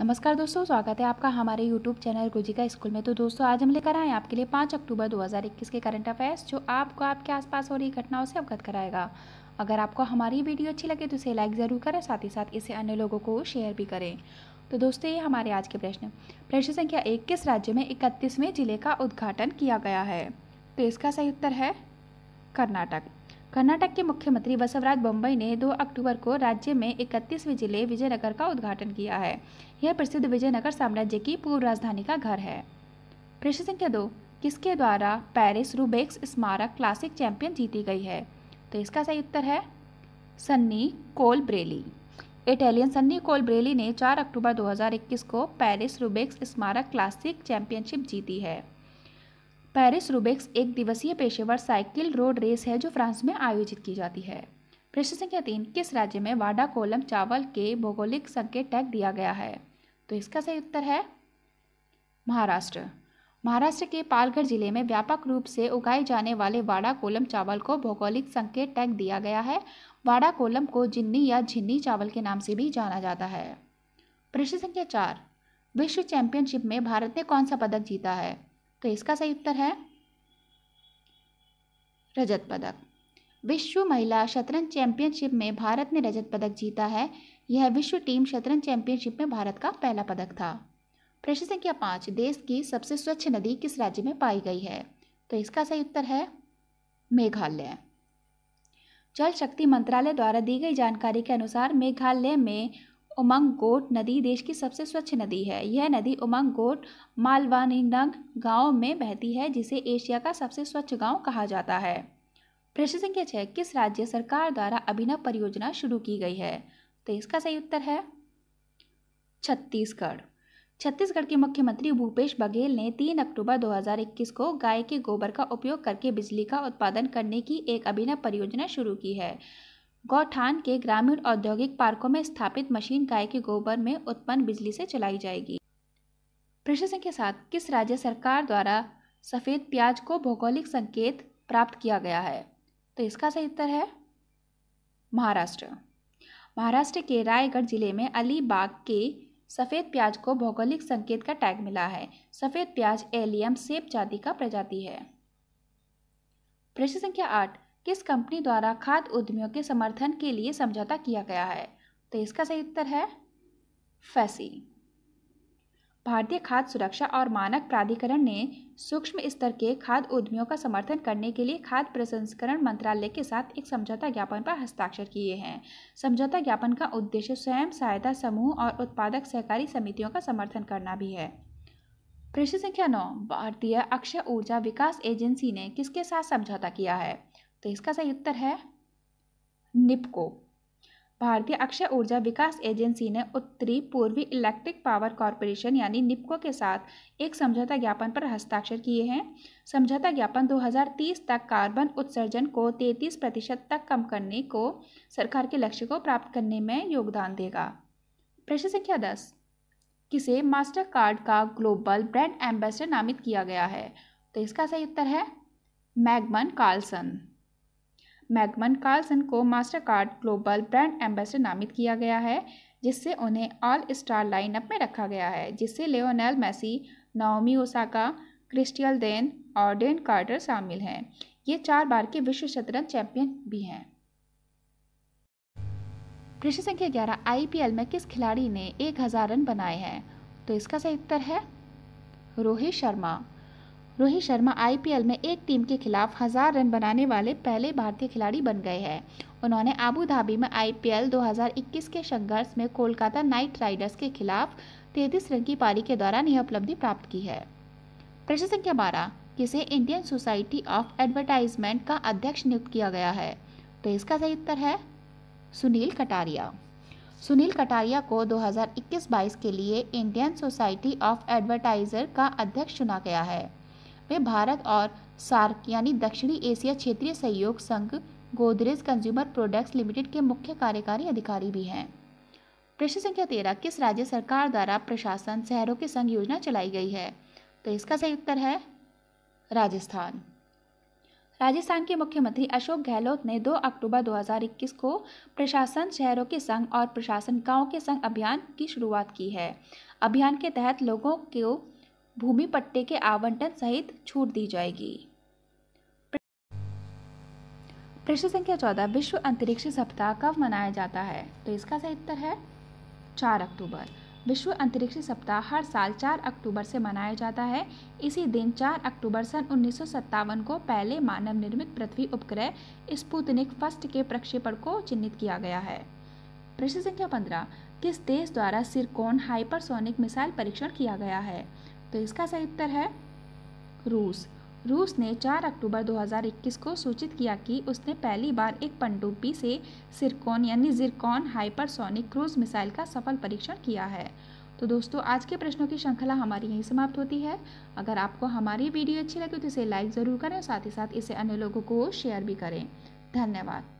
नमस्कार दोस्तों स्वागत है आपका हमारे YouTube चैनल गुजिका स्कूल में तो दोस्तों आज हम लेकर आए आपके लिए 5 अक्टूबर 2021 के करंट अफेयर्स जो आपको आपके आसपास हो रही घटनाओं से अवगत कराएगा अगर आपको हमारी वीडियो अच्छी लगे तो इसे लाइक ज़रूर करें साथ ही साथ इसे अन्य लोगों को शेयर भी करें तो दोस्तों ये हमारे आज के प्रश्न प्रश्न संख्या एक किस राज्य में इकतीसवें जिले का उद्घाटन किया गया है तो इसका सही उत्तर है कर्नाटक कर्नाटक के मुख्यमंत्री बसवराज बम्बई ने 2 अक्टूबर को राज्य में इकतीसवें जिले विजयनगर का उद्घाटन किया है यह प्रसिद्ध विजयनगर साम्राज्य की पूर्व राजधानी का घर है प्रश्न संख्या दो किसके द्वारा पेरिस रूबेक्स स्मारक क्लासिक चैंपियन जीती गई है तो इसका सही उत्तर है Sonny Colbrelli Italian Sonny Colbrelli ने 4 अक्टूबर 2021 को पेरिस रूबेक्स स्मारक क्लासिक चैंपियनशिप जीती है पेरिस रूबेक्स एक दिवसीय पेशेवर साइकिल रोड रेस है जो फ्रांस में आयोजित की जाती है प्रश्न संख्या तीन किस राज्य में वाडा कोलम चावल के भौगोलिक संकेत टैग दिया गया है तो इसका सही उत्तर है महाराष्ट्र महाराष्ट्र के पालगढ़ जिले में व्यापक रूप से उगाए जाने वाले वाड़ा कोलम चावल को भौगोलिक संकेत टैग दिया गया है वाड़ा कोलम को जिन्नी या झिन्नी चावल के नाम से भी जाना जाता है प्रश्न संख्या चार विश्व चैंपियनशिप में भारत ने कौन सा पदक जीता है तो इसका सही उत्तर है रजत पदक विश्व महिला शतरंज चैंपियनशिप में भारत ने रजत पदक जीता है यह विश्व टीम शतरंज चैंपियनशिप में भारत का पहला पदक था प्रश्न संख्या पाँच देश की सबसे स्वच्छ नदी किस राज्य में पाई गई है तो इसका सही उत्तर है मेघालय जल शक्ति मंत्रालय द्वारा दी गई जानकारी के अनुसार मेघालय में उमंग गोट नदी देश की सबसे स्वच्छ नदी है यह नदी उमंग गोट मालवानिंग गांव में बहती है जिसे एशिया का सबसे स्वच्छ गांव कहा जाता है प्रश्न संख्या छः किस राज्य सरकार द्वारा अभिनव परियोजना शुरू की गई है तो इसका सही उत्तर है छत्तीसगढ़ छत्तीसगढ़ के मुख्यमंत्री भूपेश बघेल ने 3 अक्टूबर 2021 को गाय के गोबर का उपयोग करके बिजली का उत्पादन करने की एक अभिनव परियोजना शुरू की है गौठान के ग्रामीण औद्योगिक पार्कों में स्थापित मशीन गाय के गोबर में उत्पन्न बिजली से चलाई जाएगी प्रश्न के साथ किस राज्य सरकार द्वारा सफ़ेद प्याज को भौगोलिक संकेत प्राप्त किया गया है तो इसका सही उत्तर है महाराष्ट्र महाराष्ट्र के रायगढ़ जिले में अलीबाग के सफ़ेद प्याज को भौगोलिक संकेत का टैग मिला है सफ़ेद प्याज एलियम सेब जाति का प्रजाति है प्रश्न संख्या आठ किस कंपनी द्वारा खाद उद्यमियों के समर्थन के लिए समझौता किया गया है तो इसका सही उत्तर है फैसी भारतीय खाद्य सुरक्षा और मानक प्राधिकरण ने सूक्ष्म स्तर के खाद्य उद्यमियों का समर्थन करने के लिए खाद्य प्रसंस्करण मंत्रालय के साथ एक समझौता ज्ञापन पर हस्ताक्षर किए हैं समझौता ज्ञापन का उद्देश्य स्वयं सहायता समूह और उत्पादक सहकारी समितियों का समर्थन करना भी है प्रश्न संख्या नौ भारतीय अक्षय ऊर्जा विकास एजेंसी ने किसके साथ समझौता किया है तो इसका सही उत्तर है निपको भारतीय अक्षय ऊर्जा विकास एजेंसी ने उत्तरी पूर्वी इलेक्ट्रिक पावर कॉरपोरेशन यानी निपको के साथ एक समझौता ज्ञापन पर हस्ताक्षर किए हैं समझौता ज्ञापन 2030 तक कार्बन उत्सर्जन को 33 प्रतिशत तक कम करने को सरकार के लक्ष्य को प्राप्त करने में योगदान देगा प्रश्न संख्या दस किसे मास्टर कार्ड का ग्लोबल ब्रांड एम्बेसडर नामित किया गया है तो इसका सही उत्तर है मैगमन कार्लसन मैगमन कार्लसन को Mastercard global brand ambassador नामित किया गया है जिससे उन्हें ऑल स्टार लाइनअप में रखा गया है जिससे लेनेल मैसी नाओमी ओसाका क्रिस्टियल देन और डेन कार्टर शामिल हैं ये चार बार के विश्व शतरंज चैंपियन भी हैं प्रश्न संख्या ग्यारह आई में किस खिलाड़ी ने एक हज़ार रन बनाए हैं तो इसका सही उत्तर है रोहित शर्मा रोहित शर्मा आईपीएल में एक टीम के खिलाफ हज़ार रन बनाने वाले पहले भारतीय खिलाड़ी बन गए हैं उन्होंने आबू धाबी में आईपीएल 2021 के संघर्ष में कोलकाता नाइट राइडर्स के खिलाफ तैतीस रन की पारी के दौरान यह उपलब्धि प्राप्त की है प्रश्न संख्या बारह किसे इंडियन सोसाइटी ऑफ एडवर्टाइजमेंट का अध्यक्ष नियुक्त किया गया है तो इसका सही उत्तर है सुनील कटारिया सुनील कटारिया को 2021-22 के लिए इंडियन सोसाइटी ऑफ एडवर्टाइजर का अध्यक्ष चुना गया है वे भारत और सार्क यानी दक्षिणी एशिया क्षेत्रीय सहयोग संघ गोदरेज कंज्यूमर प्रोडक्ट्स लिमिटेड के मुख्य कार्यकारी अधिकारी भी हैं प्रश्न संख्या तेरह किस राज्य सरकार द्वारा प्रशासन शहरों के संघ योजना चलाई गई है तो इसका सही उत्तर है राजस्थान राजस्थान के मुख्यमंत्री अशोक गहलोत ने 2 अक्टूबर 2021 को प्रशासन शहरों के संघ और प्रशासन गांव के संघ अभियान की शुरुआत की है अभियान के तहत लोगों को भूमि पट्टे के आवंटन सहित छूट दी जाएगी प्रश्न संख्या चौदह विश्व अंतरिक्ष सप्ताह कब मनाया जाता है तो इसका सही उत्तर है चार अक्टूबर विश्व अंतरिक्ष सप्ताह हर साल चार अक्टूबर से मनाया जाता है इसी दिन चार अक्टूबर सन उन्नीस को पहले मानव निर्मित पृथ्वी उपग्रह स्पुतनिक फर्स्ट के प्रक्षेपण को चिन्हित किया गया है प्रश्न संख्या पंद्रह किस देश द्वारा सिरकोन हाइपरसोनिक मिसाइल परीक्षण किया गया है तो इसका सही उत्तर है रूस रूस ने 4 अक्टूबर 2021 को सूचित किया कि उसने पहली बार एक पनडुब्बी से सिरकॉन यानी जिरकॉन हाइपरसोनिक क्रूज मिसाइल का सफल परीक्षण किया है तो दोस्तों आज के प्रश्नों की श्रृंखला हमारी यहीं समाप्त होती है अगर आपको हमारी वीडियो अच्छी लगी तो इसे लाइक ज़रूर करें साथ ही साथ इसे अन्य लोगों को शेयर भी करें धन्यवाद